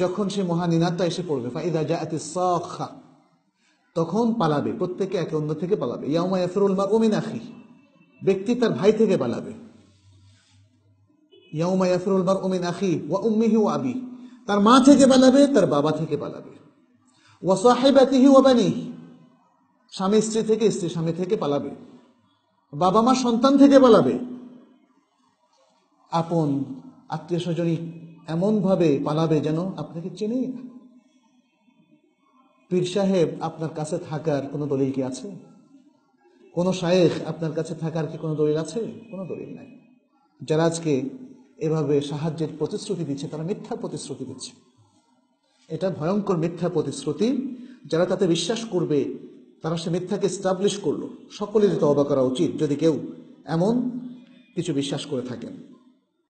যখন সে মহানিনাদটা এসে পড়বে ফাইদা এতে সখা তখন পালাবে প্রত্যেকে একে অন্য থেকে পালাবে ইয়ামা ইয়াফিরুল মা ওমিন আখি ব্যক্তি তার ভাই থেকে পালাবে ইয়ামা ইয়াফিরুল মার ওমিন আখি ওয়া উম্মিহি ওয়া আবি তার মা থেকে পালাবে তার বাবা থেকে পালাবে ওয়া সাহেবাতিহি ওয়া বানি স্বামী স্ত্রী থেকে স্ত্রী স্বামী থেকে পালাবে বাবা মা সন্তান থেকে পালাবে আপন আত্মীয় স্বজনী এমনভাবে পালাবে যেন আপনাকে চেনেই না পীর সাহেব আপনার কাছে থাকার কোনো দলিল কি আছে কোনো শায়েখ আপনার কাছে থাকার কি কোনো দলিল আছে কোনো দলিল নাই যারা আজকে এভাবে সাহায্যের প্রতিশ্রুতি দিচ্ছে তারা মিথ্যা প্রতিশ্রুতি দিচ্ছে এটা ভয়ঙ্কর মিথ্যা প্রতিশ্রুতি যারা তাতে বিশ্বাস করবে তারা সে মিথ্যাকে স্টাবলিশ করলো সকলেরই তো অবাক করা উচিত যদি কেউ এমন কিছু বিশ্বাস করে থাকেন